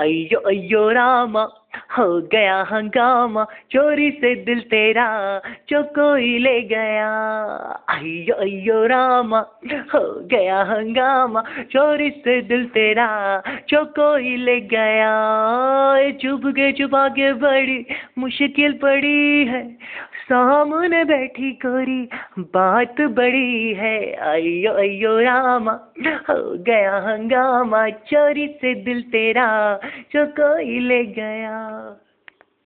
अयो अयो रामा हो गया हंगामा चोरी से दिल तेरा जो कोई ले गया अयो अयो रामा हो गया हंगामा चोरी से दिल तेरा जो कोई ले गया चुप गए चुपा के बड़ी मुश्किल पड़ी है सामने बैठी गोरी बात बड़ी है अयो अयो रामा हो गया हंगामा चोरी से दिल तेरा जो कोई ले गया